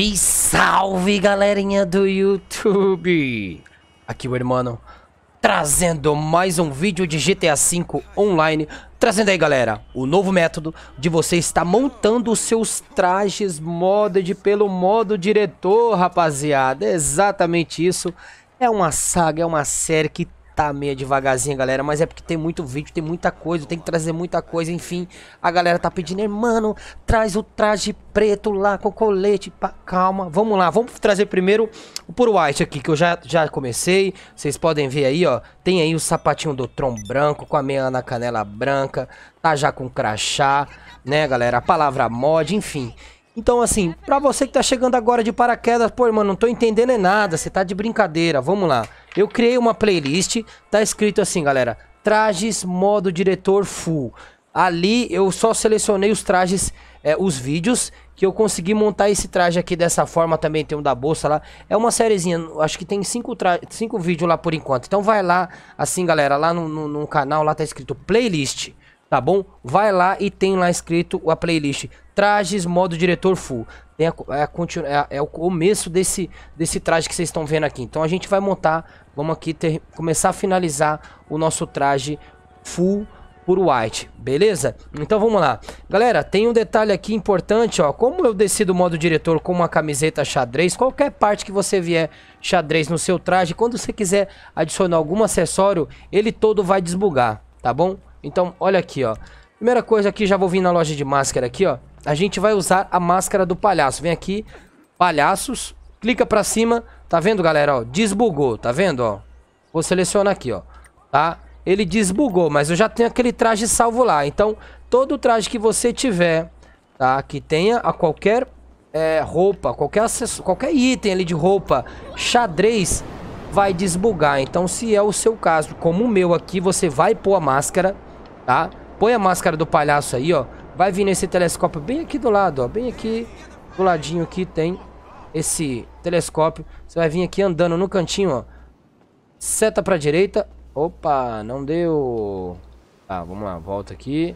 Salve, salve galerinha do YouTube! Aqui o irmão trazendo mais um vídeo de GTA V online. Trazendo aí galera, o novo método de você estar montando os seus trajes modded pelo modo diretor, rapaziada. É exatamente isso. É uma saga, é uma série que tá meio devagarzinho, galera, mas é porque tem muito vídeo, tem muita coisa, tem que trazer muita coisa, enfim. A galera tá pedindo, mano, traz o traje preto lá com colete, pra... calma. Vamos lá, vamos trazer primeiro o Puro White aqui, que eu já, já comecei. Vocês podem ver aí, ó, tem aí o sapatinho do Tron branco, com a meia na canela branca, tá já com crachá, né, galera, a palavra mod, enfim... Então, assim, pra você que tá chegando agora de paraquedas, pô, mano, não tô entendendo é nada, você tá de brincadeira, vamos lá. Eu criei uma playlist, tá escrito assim, galera, trajes modo diretor full. Ali eu só selecionei os trajes, é, os vídeos, que eu consegui montar esse traje aqui dessa forma também, tem um da bolsa lá. É uma sériezinha, acho que tem cinco, cinco vídeos lá por enquanto. Então vai lá, assim galera, lá no, no, no canal, lá tá escrito playlist tá bom? Vai lá e tem lá escrito a playlist Trajes Modo Diretor Full. a, é, é, a, é o começo desse, desse traje que vocês estão vendo aqui. Então a gente vai montar, vamos aqui ter, começar a finalizar o nosso traje full por white, beleza? Então vamos lá. Galera, tem um detalhe aqui importante, ó. Como eu decido o modo diretor com uma camiseta xadrez, qualquer parte que você vier xadrez no seu traje, quando você quiser adicionar algum acessório, ele todo vai desbugar, tá bom? Então, olha aqui, ó. Primeira coisa aqui, já vou vir na loja de máscara aqui, ó. A gente vai usar a máscara do palhaço. Vem aqui, palhaços, clica pra cima. Tá vendo, galera, ó? Desbugou, tá vendo, ó? Vou selecionar aqui, ó. Tá? Ele desbugou, mas eu já tenho aquele traje salvo lá. Então, todo traje que você tiver, tá? Que tenha a qualquer é, roupa, qualquer, qualquer item ali de roupa, xadrez, vai desbugar. Então, se é o seu caso, como o meu aqui, você vai pôr a máscara tá? Põe a máscara do palhaço aí, ó. Vai vir nesse telescópio bem aqui do lado, ó. Bem aqui, do ladinho aqui tem esse telescópio. Você vai vir aqui andando no cantinho, ó. Seta pra direita. Opa, não deu. Tá, vamos lá, volta aqui.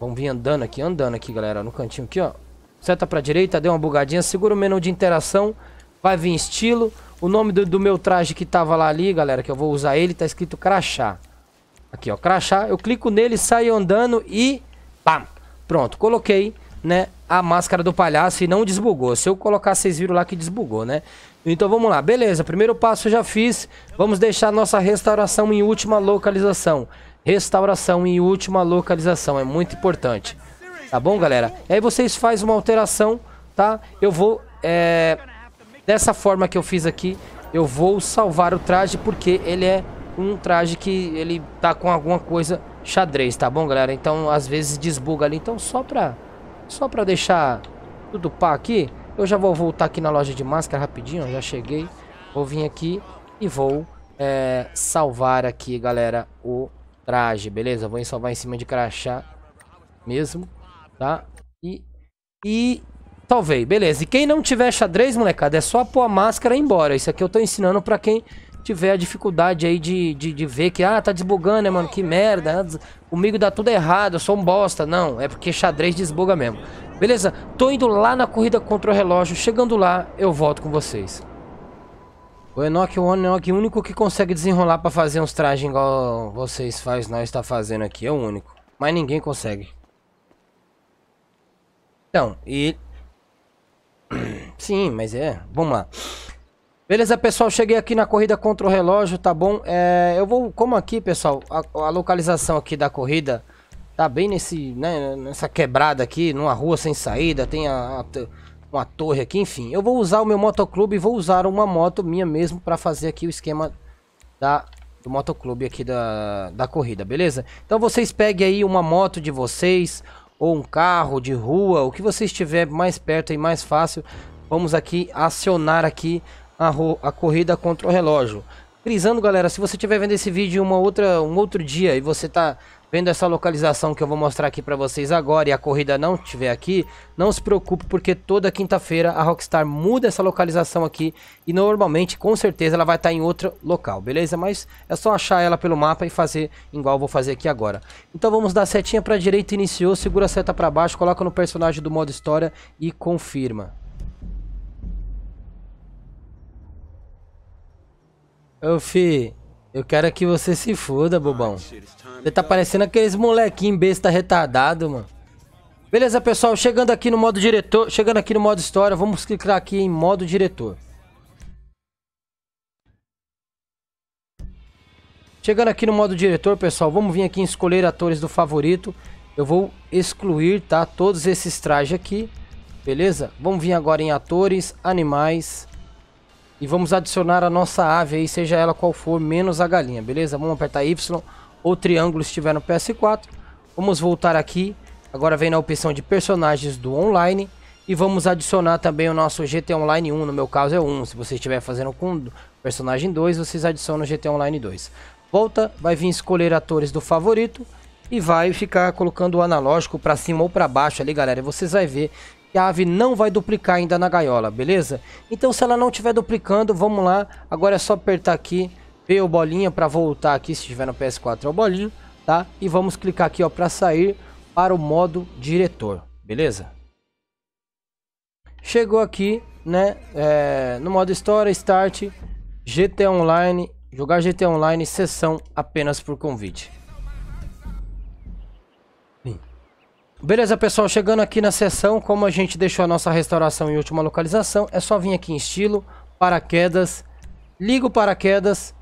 Vamos vir andando aqui, andando aqui, galera. No cantinho aqui, ó. Seta pra direita, deu uma bugadinha. Segura o menu de interação. Vai vir estilo. O nome do, do meu traje que tava lá ali, galera, que eu vou usar ele, tá escrito crachá. Aqui, ó, crachá. Eu clico nele, saio andando e... Pam! Pronto, coloquei, né, a máscara do palhaço e não desbugou. Se eu colocar, vocês viram lá que desbugou, né? Então vamos lá, beleza, primeiro passo eu já fiz, vamos deixar nossa restauração em última localização. Restauração em última localização, é muito importante. Tá bom, galera? aí vocês fazem uma alteração, tá? Eu vou, é... Dessa forma que eu fiz aqui, eu vou salvar o traje porque ele é um traje que ele tá com alguma coisa xadrez, tá bom, galera? Então, às vezes desbuga ali. Então, só pra, só pra deixar tudo pá aqui, eu já vou voltar aqui na loja de máscara rapidinho, já cheguei. Vou vir aqui e vou é, salvar aqui, galera, o traje, beleza? Vou salvar em cima de crachá mesmo, tá? E, e talvez, beleza. E quem não tiver xadrez, molecada, é só pôr a máscara e ir embora. Isso aqui eu tô ensinando pra quem tiver a dificuldade aí de, de, de, ver que, ah, tá desbugando, né, mano? Que merda. Né? Comigo dá tudo errado, eu sou um bosta. Não, é porque xadrez desbuga mesmo. Beleza? Tô indo lá na corrida contra o relógio. Chegando lá, eu volto com vocês. O Enoch, o Enoch, o único que consegue desenrolar pra fazer uns trajes igual vocês faz, nós tá fazendo aqui. É o único. Mas ninguém consegue. Então, e... Sim, mas é... Vamos lá. Beleza, pessoal, cheguei aqui na corrida contra o relógio, tá bom? É, eu vou, como aqui, pessoal, a, a, localização aqui da corrida tá bem nesse, né, nessa quebrada aqui, numa rua sem saída, tem a, a, uma torre aqui, enfim. Eu vou usar o meu motoclube e vou usar uma moto minha mesmo para fazer aqui o esquema da, do motoclube aqui da, da corrida, beleza? Então vocês peguem aí uma moto de vocês ou um carro de rua, o que você estiver mais perto e mais fácil. Vamos aqui acionar aqui a, a corrida contra o relógio. Frisando, galera, se você estiver vendo esse vídeo uma outra, um outro dia e você está vendo essa localização que eu vou mostrar aqui para vocês agora e a corrida não estiver aqui, não se preocupe porque toda quinta-feira a Rockstar muda essa localização aqui e normalmente, com certeza, ela vai estar tá em outro local, beleza? Mas é só achar ela pelo mapa e fazer igual eu vou fazer aqui agora. Então vamos dar setinha para direita, iniciou, segura a seta para baixo, coloca no personagem do modo história e confirma. Eu fi, eu quero que você se foda, bobão. Você tá parecendo aqueles molequinhos besta retardado, mano. Beleza, pessoal, chegando aqui no modo diretor, chegando aqui no modo história, vamos clicar aqui em modo diretor. Chegando aqui no modo diretor, pessoal, vamos vir aqui em escolher atores do favorito. Eu vou excluir, tá, todos esses trajes aqui, beleza? Vamos vir agora em atores, animais, e vamos adicionar a nossa ave aí, seja ela qual for, menos a galinha, beleza? Vamos apertar Y ou triângulo se estiver no PS4. Vamos voltar aqui. Agora vem na opção de personagens do online. E vamos adicionar também o nosso GT Online 1, no meu caso é 1. Se você estiver fazendo com personagem 2, vocês adicionam o GT Online 2. Volta, vai vir escolher atores do favorito e vai ficar colocando o analógico para cima ou para baixo ali, galera. E vocês vai ver que a ave não vai duplicar ainda na gaiola, beleza? Então se ela não estiver duplicando, vamos lá. Agora é só apertar aqui, ver o bolinha para voltar aqui, se estiver no PS4 é o bolinho, tá? E vamos clicar aqui ó para sair para o modo diretor, beleza? Chegou aqui, né, é, no modo História, Start, GT Online, jogar GT Online, sessão apenas por convite. Beleza, pessoal, chegando aqui na sessão, como a gente deixou a nossa restauração em última localização, é só vir aqui em estilo, paraquedas, liga o paraquedas,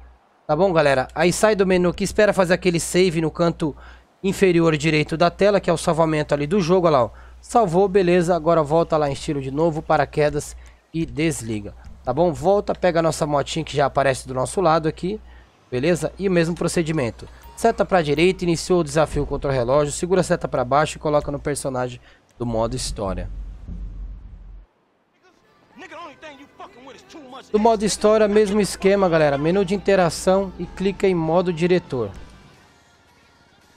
tá bom, galera? Aí sai do menu que espera fazer aquele save no canto inferior direito da tela, que é o salvamento ali do jogo, olha lá, ó. Salvou, beleza, agora volta lá em estilo de novo, paraquedas e desliga, tá bom? Volta, pega a nossa motinha que já aparece do nosso lado aqui, beleza? E o mesmo procedimento. Seta para direita, iniciou o desafio contra o relógio, segura a seta para baixo e coloca no personagem do modo história. No modo história, mesmo esquema, galera. Menu de interação e clica em modo diretor.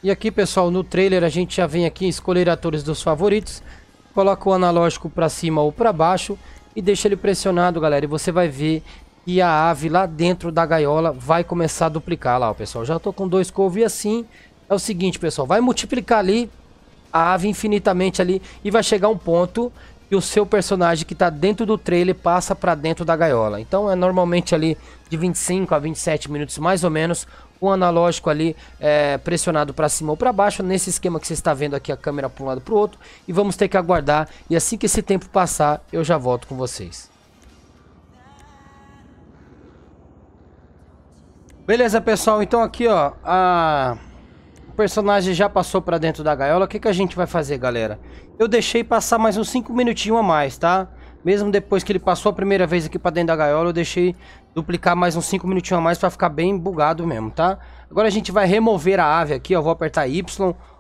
E aqui, pessoal, no trailer a gente já vem aqui em escolher atores dos favoritos. Coloca o analógico para cima ou para baixo e deixa ele pressionado, galera. E você vai ver e a ave lá dentro da gaiola vai começar a duplicar lá, ó, pessoal. Já tô com dois couves e assim é o seguinte, pessoal. Vai multiplicar ali a ave infinitamente ali e vai chegar um ponto que o seu personagem que tá dentro do trailer passa para dentro da gaiola. Então é normalmente ali de 25 a 27 minutos mais ou menos o analógico ali é, pressionado para cima ou para baixo, nesse esquema que você está vendo aqui a câmera para um lado para o outro, e vamos ter que aguardar, e assim que esse tempo passar, eu já volto com vocês. Beleza, pessoal. Então aqui, ó, a... o personagem já passou pra dentro da gaiola. O que, que a gente vai fazer, galera? Eu deixei passar mais uns 5 minutinhos a mais, tá? Mesmo depois que ele passou a primeira vez aqui pra dentro da gaiola, eu deixei duplicar mais uns 5 minutinhos a mais pra ficar bem bugado mesmo, tá? Agora a gente vai remover a ave aqui, ó. Vou apertar Y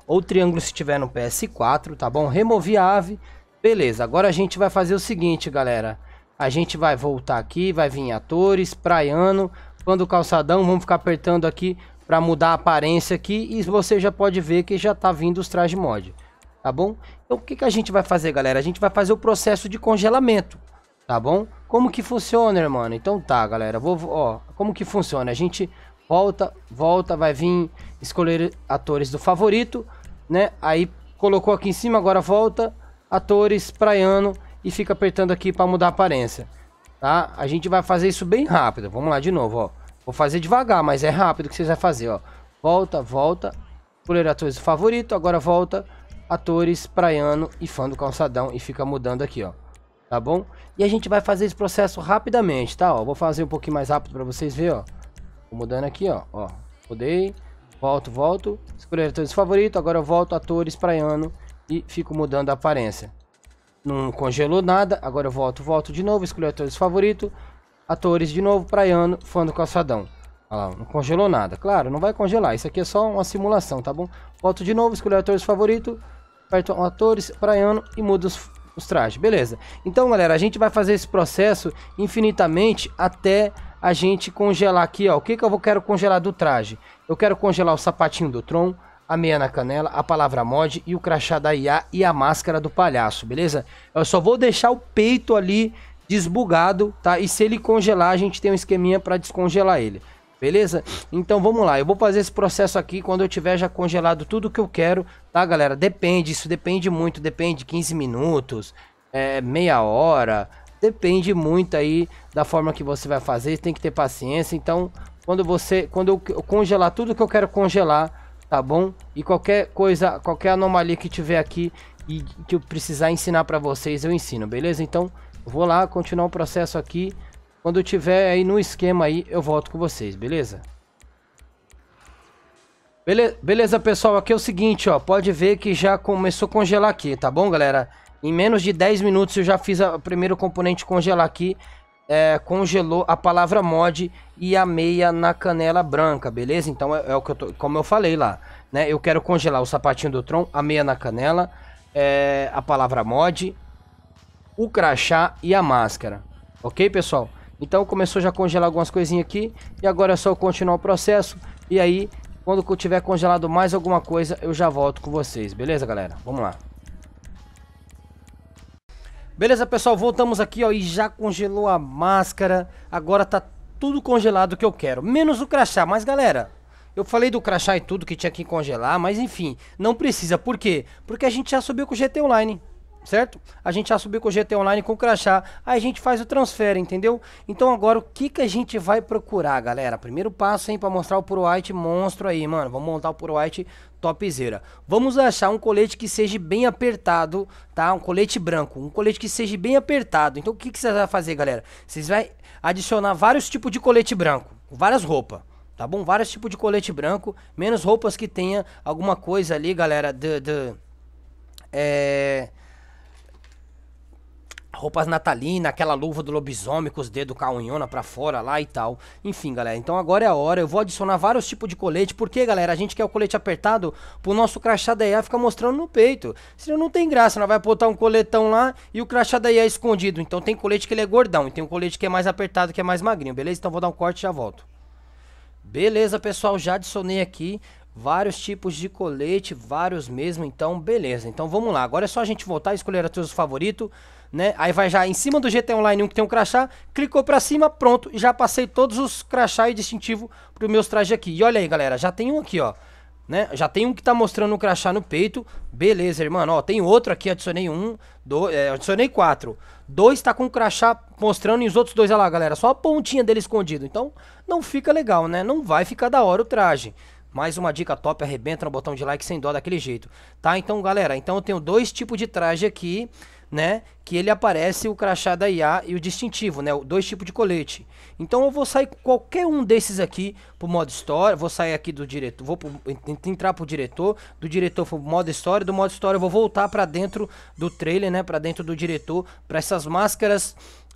ou triângulo se tiver no PS4, tá bom? Removi a ave. Beleza, agora a gente vai fazer o seguinte, galera. A gente vai voltar aqui, vai vir atores, praiano raspando o calçadão, vamos ficar apertando aqui para mudar a aparência aqui e você já pode ver que já tá vindo os trajes mod, tá bom? Então o que, que a gente vai fazer, galera? A gente vai fazer o processo de congelamento, tá bom? Como que funciona, irmão? Então tá, galera, vou, ó, como que funciona? A gente volta, volta, vai vir escolher atores do favorito, né? Aí colocou aqui em cima, agora volta, atores, praiano e fica apertando aqui para mudar a aparência tá? A gente vai fazer isso bem rápido. Vamos lá de novo, ó. Vou fazer devagar, mas é rápido que vocês vão fazer, ó. Volta, volta. Escolher atores favorito, agora volta. Atores, praiano e fã do calçadão. E fica mudando aqui, ó. Tá bom? E a gente vai fazer esse processo rapidamente, tá? Ó, vou fazer um pouquinho mais rápido pra vocês verem, ó. Vou mudando aqui, ó. Ó, mudei. Volto, volto. Escolher atores favorito, agora volto, atores, praiano. E fico mudando a aparência. Não congelou nada. Agora eu volto, volto de novo. Escolho atores favorito. Atores de novo, praiano, fã do calçadão. Olha lá, não congelou nada. Claro, não vai congelar. Isso aqui é só uma simulação, tá bom? Volto de novo, escolho atores favorito. Aperto atores, praiano e mudo os, os trajes. Beleza. Então, galera, a gente vai fazer esse processo infinitamente até a gente congelar aqui, ó. O que, que eu quero congelar do traje? Eu quero congelar o sapatinho do Tron a meia na canela, a palavra mod e o crachá da IA e a máscara do palhaço, beleza? Eu só vou deixar o peito ali desbugado, tá? E se ele congelar, a gente tem um esqueminha para descongelar ele. Beleza? Então vamos lá, eu vou fazer esse processo aqui quando eu tiver já congelado tudo que eu quero, tá galera? Depende, isso depende muito, depende 15 minutos, é, meia hora, depende muito aí da forma que você vai fazer, tem que ter paciência. Então, quando você, quando eu congelar tudo que eu quero congelar, tá bom? E qualquer coisa, qualquer anomalia que tiver aqui e que eu precisar ensinar para vocês, eu ensino, beleza? Então, vou lá continuar o processo aqui. Quando eu tiver aí no esquema aí, eu volto com vocês, beleza? Beleza, pessoal, aqui é o seguinte, ó, pode ver que já começou a congelar aqui, tá bom, galera? Em menos de 10 minutos eu já fiz o primeiro componente congelar aqui é, congelou a palavra mod e a meia na canela branca, beleza? Então é, é o que eu tô, como eu falei lá, né? Eu quero congelar o sapatinho do Tron, a meia na canela, é, a palavra mod, o crachá e a máscara, ok, pessoal? Então começou já a congelar algumas coisinhas aqui e agora é só continuar o processo e aí quando eu tiver congelado mais alguma coisa eu já volto com vocês, beleza, galera? Vamos lá. Beleza, pessoal, voltamos aqui, ó, e já congelou a máscara. Agora tá tudo congelado que eu quero, menos o crachá. Mas, galera, eu falei do crachá e tudo que tinha que congelar, mas enfim, não precisa. Por quê? Porque a gente já subiu com o GT Online certo? A gente já subiu com o GT Online com o crachá, aí a gente faz o transfer, entendeu? Então agora o que que a gente vai procurar, galera? Primeiro passo, hein, para mostrar o Puro White monstro aí, mano. Vamos montar o Puro White topzera. Vamos achar um colete que seja bem apertado, tá? Um colete branco, um colete que seja bem apertado. Então o que, que vocês vão fazer, galera? Vocês vão adicionar vários tipos de colete branco, várias roupas. Tá bom? Vários tipos de colete branco, menos roupas que tenha alguma coisa ali, galera, de, de é, roupas natalinas aquela luva do lobisomem com os dedos com pra fora lá e tal. Enfim, galera, então agora é a hora. Eu vou adicionar vários tipos de colete, porque, galera, a gente quer o colete apertado pro nosso crachá da ficar mostrando no peito. Senão não tem graça, não vai botar um coletão lá e o crachá da é escondido. Então tem colete que ele é gordão e tem um colete que é mais apertado, que é mais magrinho, beleza? Então vou dar um corte e já volto. Beleza, pessoal, já adicionei aqui vários tipos de colete, vários mesmo, então beleza. Então vamos lá, agora é só a gente voltar e escolher os seus favoritos né? Aí vai já em cima do GT Online 1 que tem um crachá, clicou para cima, pronto, já passei todos os crachá e distintivo pros meus trajes aqui. E olha aí, galera, já tem um aqui, ó. Né? Já tem um que tá mostrando um crachá no peito. Beleza, irmão. Ó, tem outro aqui, adicionei um, dois, é, adicionei quatro. Dois tá com um crachá mostrando e os outros dois, olha lá, galera, só a pontinha dele escondido. Então, não fica legal, né? Não vai ficar da hora o traje. Mais uma dica top, arrebenta no botão de like sem dó daquele jeito. Tá? Então, galera, então eu tenho dois tipos de traje aqui né? Que ele aparece o crachá da IA e o distintivo, né? Dois tipos de colete. Então eu vou sair qualquer um desses aqui pro modo história, vou sair aqui do diretor, vou pro, entrar pro diretor, do diretor pro modo história, do modo história eu vou voltar para dentro do trailer, né? Para dentro do diretor, para essas máscaras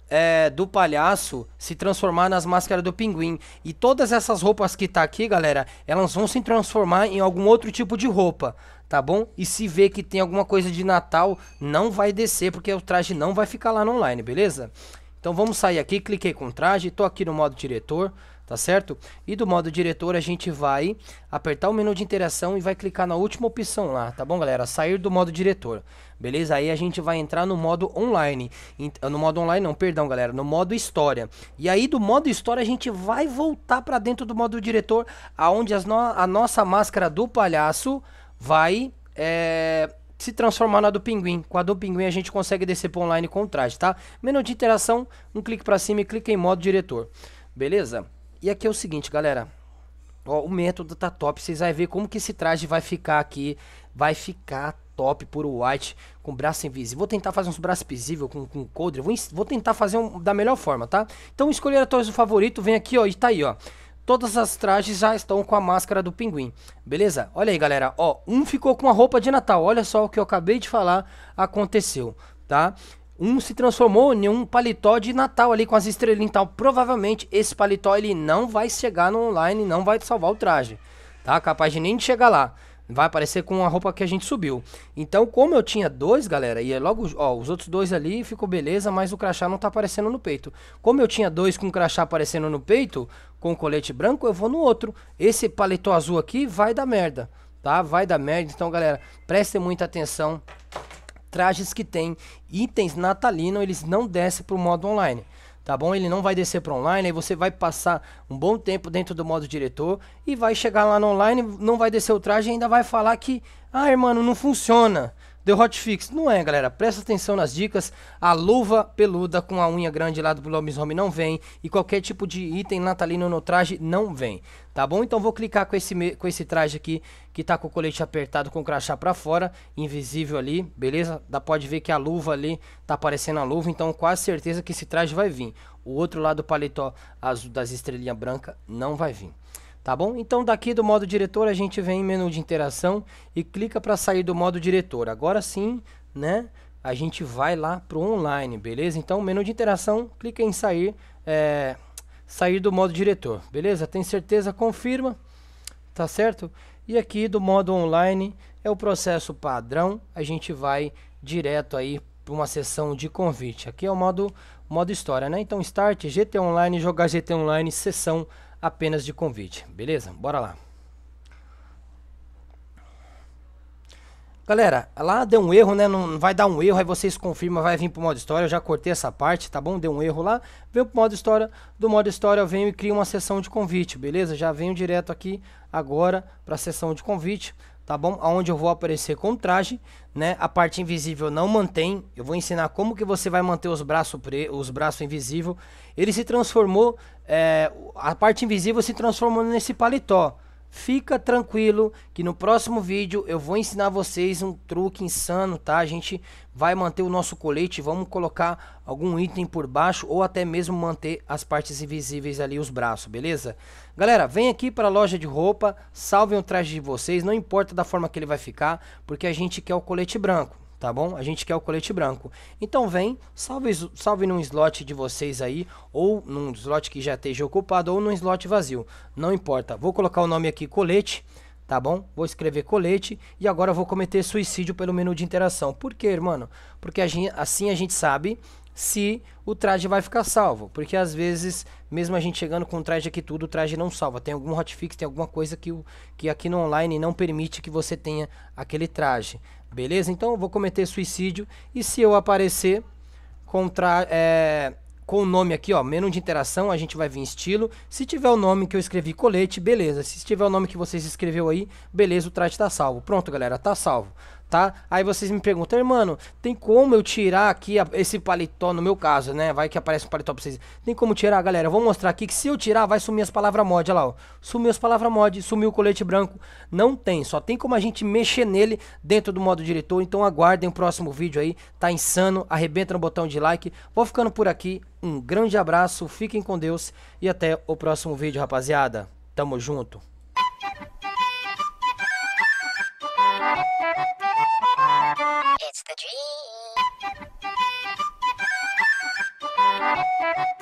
é, do palhaço se transformar nas máscaras do pinguim. E todas essas roupas que tá aqui, galera, elas vão se transformar em algum outro tipo de roupa, tá bom? E se vê que tem alguma coisa de Natal, não vai descer, porque o traje não vai ficar lá no online, beleza? Então vamos sair aqui, cliquei com traje, tô aqui no modo diretor, tá certo? E do modo diretor a gente vai apertar o menu de interação e vai clicar na última opção lá, tá bom galera? Sair do modo diretor, beleza? Aí a gente vai entrar no modo online, no modo online não, perdão galera, no modo história. E aí do modo história a gente vai voltar pra dentro do modo diretor, aonde no a nossa máscara do palhaço vai é, se transformar na do pinguim. Com a do pinguim a gente consegue descer para online com o traje, tá? Menu de interação, um clique para cima e clique em modo diretor. Beleza? E aqui é o seguinte, galera. Ó, o método tá top, vocês vão ver como que esse traje vai ficar aqui. Vai ficar top, por white, com braço invisível. Vou tentar fazer uns braços visível com, com coldre. Vou, vou tentar fazer um, da melhor forma, tá? Então escolher a torre do favorito, vem aqui, ó, e tá aí, ó. Todas as trajes já estão com a máscara do pinguim. Beleza? Olha aí, galera. Ó, um ficou com a roupa de Natal. Olha só o que eu acabei de falar aconteceu, tá? Um se transformou em um paletó de Natal ali com as estrelinhas. Então, provavelmente esse paletó ele não vai chegar no online, não vai salvar o traje, tá? Capaz de nem chegar lá vai aparecer com a roupa que a gente subiu. Então, como eu tinha dois, galera, e é logo, ó, os outros dois ali ficou beleza, mas o crachá não tá aparecendo no peito. Como eu tinha dois com o crachá aparecendo no peito, com o colete branco, eu vou no outro. Esse paletó azul aqui vai dar merda, tá? Vai dar merda. Então, galera, prestem muita atenção. Trajes que tem itens natalino, eles não descem pro modo online tá bom? Ele não vai descer para online, aí você vai passar um bom tempo dentro do modo diretor e vai chegar lá no online, não vai descer o traje e ainda vai falar que, ah, irmão, não funciona. The Hotfix. Não é, galera. Presta atenção nas dicas. A luva peluda com a unha grande lá do lobisomem não vem. E qualquer tipo de item natalino no traje não vem. Tá bom? Então vou clicar com esse, com esse traje aqui que tá com o colete apertado com o crachá pra fora. Invisível ali, beleza? Dá, pode ver que a luva ali tá aparecendo a luva. Então quase certeza que esse traje vai vir. O outro lado do paletó azul das estrelinhas branca não vai vir tá bom? Então daqui do modo diretor a gente vem em menu de interação e clica para sair do modo diretor. Agora sim, né? A gente vai lá para o online, beleza? Então menu de interação, clica em sair, é, sair do modo diretor, beleza? Tem certeza? Confirma, tá certo? E aqui do modo online é o processo padrão, a gente vai direto aí para uma sessão de convite. Aqui é o modo modo história, né? Então start, GT Online, jogar GT Online, sessão apenas de convite, beleza? Bora lá. Galera, lá deu um erro, né? Não vai dar um erro, aí vocês confirmam, vai vir pro modo história. Eu já cortei essa parte, tá bom? Deu um erro lá. para pro modo história. Do modo história eu venho e crio uma sessão de convite, beleza? Já venho direto aqui agora pra sessão de convite tá bom? Onde eu vou aparecer com traje, né? A parte invisível não mantém. Eu vou ensinar como que você vai manter os braços pre... os braços invisível. Ele se transformou, é... a parte invisível se transformou nesse paletó. Fica tranquilo que no próximo vídeo eu vou ensinar vocês um truque insano, tá? A gente vai manter o nosso colete, vamos colocar algum item por baixo ou até mesmo manter as partes invisíveis ali, os braços, beleza? Galera, vem aqui para a loja de roupa, salvem o traje de vocês, não importa da forma que ele vai ficar, porque a gente quer o colete branco tá bom? A gente quer o colete branco. Então vem, salve, salve num slot de vocês aí, ou num slot que já esteja ocupado, ou num slot vazio. Não importa, vou colocar o nome aqui colete, tá bom? Vou escrever colete e agora vou cometer suicídio pelo menu de interação. Por quê, mano? Porque a gente, assim a gente sabe se o traje vai ficar salvo. Porque às vezes, mesmo a gente chegando com o traje aqui tudo, o traje não salva. Tem algum hotfix, tem alguma coisa que, que aqui no online não permite que você tenha aquele traje. Beleza? Então eu vou cometer suicídio e se eu aparecer contra, é, com o nome aqui, ó, menu de interação, a gente vai vir em estilo. Se tiver o nome que eu escrevi colete, beleza. Se tiver o nome que vocês escreveu aí, beleza, o traje está salvo. Pronto, galera, tá salvo tá? Aí vocês me perguntam, irmão tem como eu tirar aqui a, esse paletó, no meu caso, né? Vai que aparece um paletó pra vocês. Tem como tirar, galera? Eu vou mostrar aqui que se eu tirar, vai sumir as palavras mod, olha lá, ó. Sumiu as palavras mod, sumiu o colete branco. Não tem, só tem como a gente mexer nele dentro do modo diretor. Então aguardem o próximo vídeo aí, tá insano. Arrebenta no botão de like. Vou ficando por aqui. Um grande abraço, fiquem com Deus e até o próximo vídeo, rapaziada. Tamo junto. It's the dream.